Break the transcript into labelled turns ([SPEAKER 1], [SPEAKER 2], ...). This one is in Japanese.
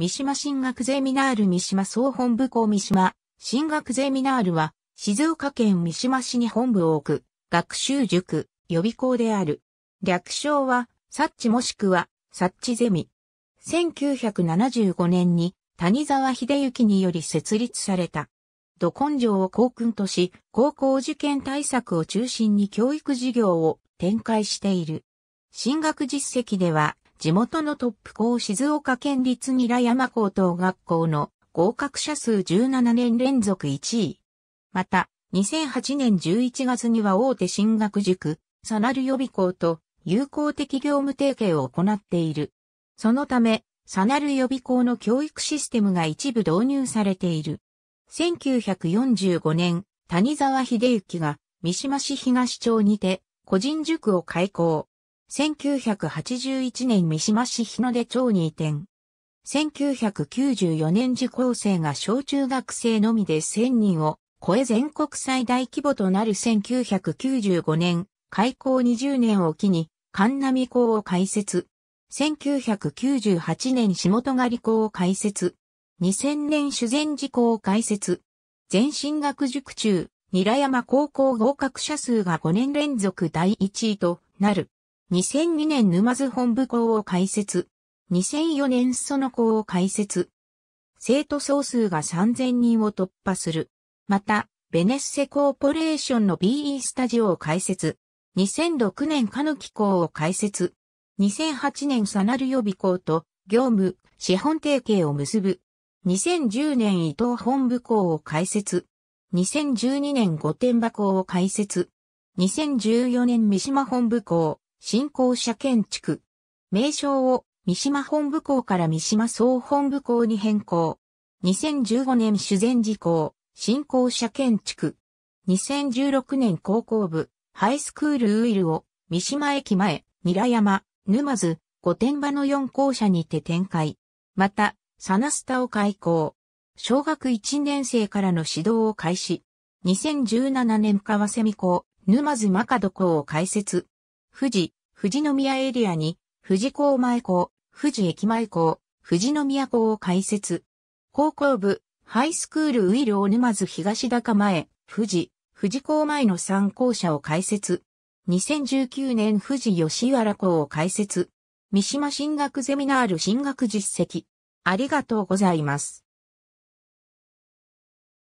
[SPEAKER 1] 三島進学ゼミナール三島総本部校三島進学ゼミナールは静岡県三島市に本部を置く学習塾予備校である。略称はサッチもしくはサッチゼミ。1975年に谷沢秀幸により設立された。ど根性を校訓とし、高校受験対策を中心に教育事業を展開している。進学実績では、地元のトップ校静岡県立ニラ山高等学校の合格者数17年連続1位。また、2008年11月には大手進学塾、サナル予備校と友好的業務提携を行っている。そのため、サナル予備校の教育システムが一部導入されている。1945年、谷沢秀幸が三島市東町にて個人塾を開校。1981年三島市日の出町に移転。1994年受講生が小中学生のみで1000人を超え全国最大規模となる1995年、開校20年を機に、神波校を開設。1998年下戸狩校を開設。2000年修善寺校を開設。全進学塾中、ニラ山高校合格者数が5年連続第1位となる。2002年沼津本部校を開設。2004年裾野校を開設。生徒総数が3000人を突破する。また、ベネッセコーポレーションの BE スタジオを開設。2006年カヌキ校を開設。2008年サナル予備校と業務、資本提携を結ぶ。2010年伊藤本部校を開設。2012年御殿場校を開設。2014年三島本部校。新校舎建築。名称を三島本部校から三島総本部校に変更。2015年修善寺校、新校舎建築。2016年高校部、ハイスクールウイルを三島駅前、ニ山、沼津、御殿場の4校舎にて展開。また、サナスタを開校。小学1年生からの指導を開始。2017年川蝉校、沼津マカド校を開設。富士、富士宮エリアに、富士港前港、富士駅前港、富士宮港を開設。高校部、ハイスクールウィル大沼津東高前、富士、富士港前の3校舎を開設。2019年富士吉原校を開設。三島進学ゼミナール進学実績。ありがとうございます。